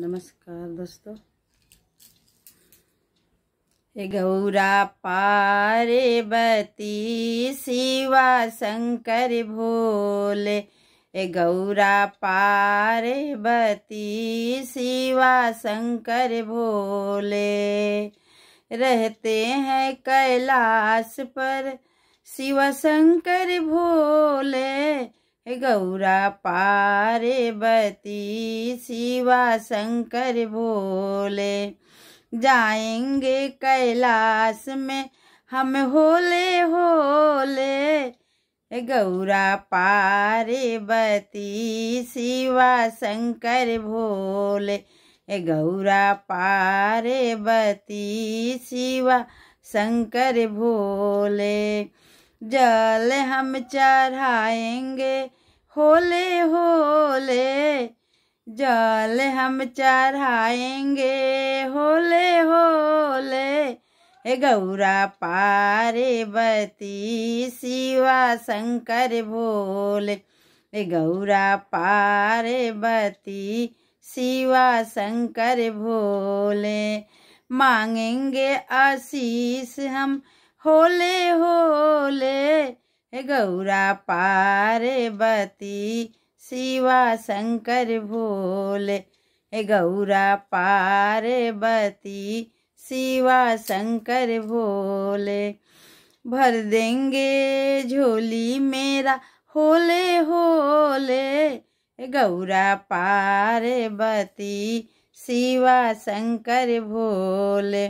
नमस्कार दोस्तों हे गौरा पार्वती शिवा शंकर भोले हे गौरा पार्वती शिवा शंकर भोले रहते हैं कैलाश पर शिव शंकर भोले गौरा पार्वती शिवा शंकर भोले जाएंगे कैलाश में हम होले होले गौरा पार्वती शिवा शंकर भोले गौरा पार्वती शिवा शंकर भोले जल हम चढ़ाएंगे होले होले जल हम चढ़ाएंगे होले होले हे गौरा पार्वती शिवा शंकर भोले हे गौरा पार्वती शिवा शंकर भोले मांगेंगे आशीष हम होले होले गौरा पार्वती शिवा शंकर भोले हे गौरा पार्वती शिवा शंकर भोले भर देंगे झोली मेरा होले होले गौरा पार्वती शिवा शंकर भोले